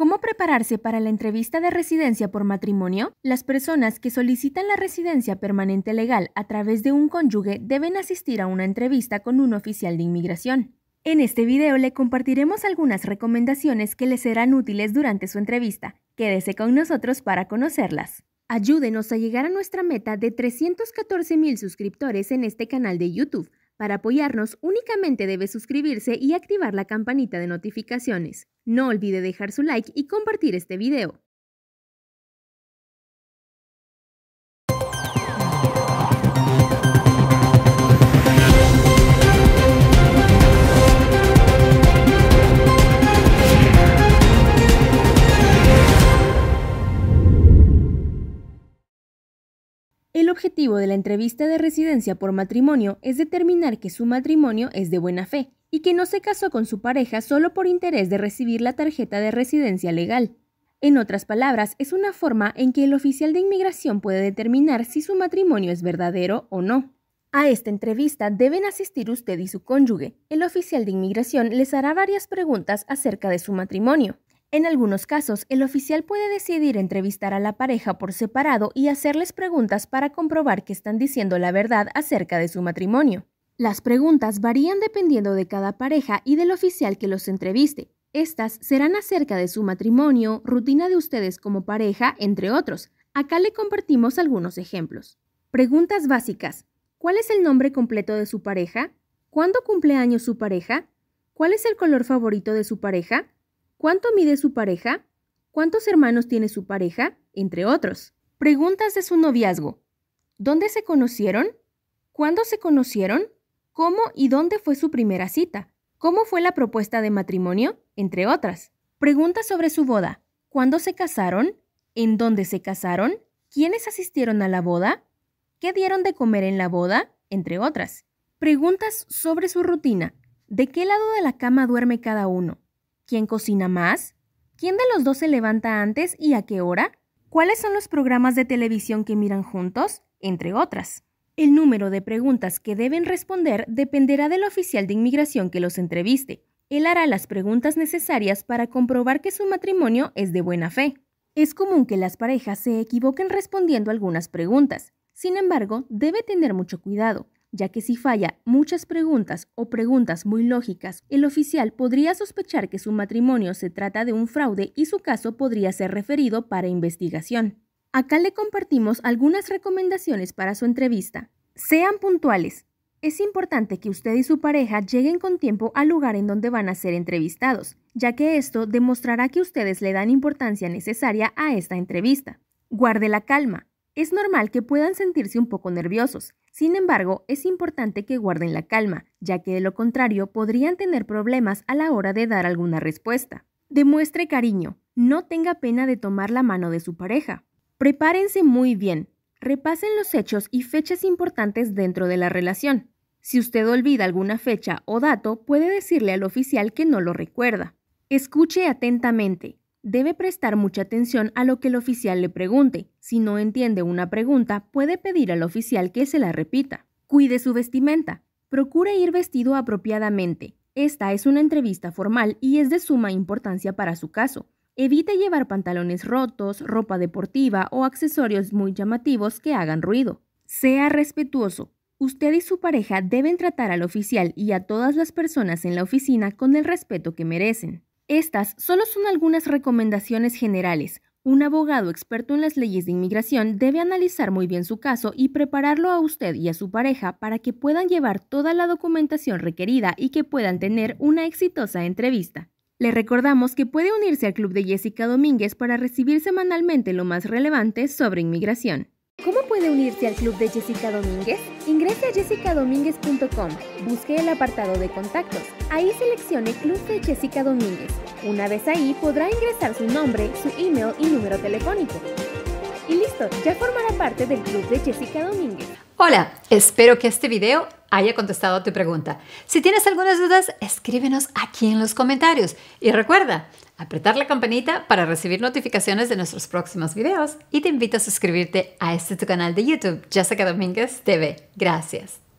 ¿Cómo prepararse para la entrevista de residencia por matrimonio? Las personas que solicitan la residencia permanente legal a través de un cónyuge deben asistir a una entrevista con un oficial de inmigración. En este video le compartiremos algunas recomendaciones que le serán útiles durante su entrevista. Quédese con nosotros para conocerlas. Ayúdenos a llegar a nuestra meta de 314 mil suscriptores en este canal de YouTube. Para apoyarnos únicamente debe suscribirse y activar la campanita de notificaciones. No olvide dejar su like y compartir este video. El objetivo de la entrevista de residencia por matrimonio es determinar que su matrimonio es de buena fe y que no se casó con su pareja solo por interés de recibir la tarjeta de residencia legal. En otras palabras, es una forma en que el oficial de inmigración puede determinar si su matrimonio es verdadero o no. A esta entrevista deben asistir usted y su cónyuge. El oficial de inmigración les hará varias preguntas acerca de su matrimonio. En algunos casos, el oficial puede decidir entrevistar a la pareja por separado y hacerles preguntas para comprobar que están diciendo la verdad acerca de su matrimonio. Las preguntas varían dependiendo de cada pareja y del oficial que los entreviste. Estas serán acerca de su matrimonio, rutina de ustedes como pareja, entre otros. Acá le compartimos algunos ejemplos. Preguntas básicas. ¿Cuál es el nombre completo de su pareja? ¿Cuándo cumple años su pareja? ¿Cuál es el color favorito de su pareja? ¿Cuánto mide su pareja? ¿Cuántos hermanos tiene su pareja? Entre otros. Preguntas de su noviazgo. ¿Dónde se conocieron? ¿Cuándo se conocieron? ¿Cómo y dónde fue su primera cita? ¿Cómo fue la propuesta de matrimonio? Entre otras. Preguntas sobre su boda. ¿Cuándo se casaron? ¿En dónde se casaron? ¿Quiénes asistieron a la boda? ¿Qué dieron de comer en la boda? Entre otras. Preguntas sobre su rutina. ¿De qué lado de la cama duerme cada uno? ¿Quién cocina más? ¿Quién de los dos se levanta antes y a qué hora? ¿Cuáles son los programas de televisión que miran juntos? Entre otras. El número de preguntas que deben responder dependerá del oficial de inmigración que los entreviste. Él hará las preguntas necesarias para comprobar que su matrimonio es de buena fe. Es común que las parejas se equivoquen respondiendo algunas preguntas. Sin embargo, debe tener mucho cuidado, ya que si falla muchas preguntas o preguntas muy lógicas, el oficial podría sospechar que su matrimonio se trata de un fraude y su caso podría ser referido para investigación. Acá le compartimos algunas recomendaciones para su entrevista. Sean puntuales. Es importante que usted y su pareja lleguen con tiempo al lugar en donde van a ser entrevistados, ya que esto demostrará que ustedes le dan importancia necesaria a esta entrevista. Guarde la calma. Es normal que puedan sentirse un poco nerviosos, sin embargo, es importante que guarden la calma, ya que de lo contrario podrían tener problemas a la hora de dar alguna respuesta. Demuestre cariño, no tenga pena de tomar la mano de su pareja. Prepárense muy bien, repasen los hechos y fechas importantes dentro de la relación. Si usted olvida alguna fecha o dato, puede decirle al oficial que no lo recuerda. Escuche atentamente, Debe prestar mucha atención a lo que el oficial le pregunte. Si no entiende una pregunta, puede pedir al oficial que se la repita. Cuide su vestimenta. Procure ir vestido apropiadamente. Esta es una entrevista formal y es de suma importancia para su caso. Evite llevar pantalones rotos, ropa deportiva o accesorios muy llamativos que hagan ruido. Sea respetuoso. Usted y su pareja deben tratar al oficial y a todas las personas en la oficina con el respeto que merecen. Estas solo son algunas recomendaciones generales. Un abogado experto en las leyes de inmigración debe analizar muy bien su caso y prepararlo a usted y a su pareja para que puedan llevar toda la documentación requerida y que puedan tener una exitosa entrevista. Le recordamos que puede unirse al club de Jessica Domínguez para recibir semanalmente lo más relevante sobre inmigración. ¿Cómo puede unirse al club de Jessica Domínguez? Ingrese a jessicadomínguez.com, busque el apartado de contactos. Ahí seleccione Club de Jessica Domínguez. Una vez ahí podrá ingresar su nombre, su email y número telefónico. Y listo, ya formará parte del Club de Jessica Domínguez. Hola, espero que este video haya contestado a tu pregunta. Si tienes algunas dudas, escríbenos aquí en los comentarios. Y recuerda, apretar la campanita para recibir notificaciones de nuestros próximos videos. Y te invito a suscribirte a este tu canal de YouTube, Jessica Domínguez TV. Gracias.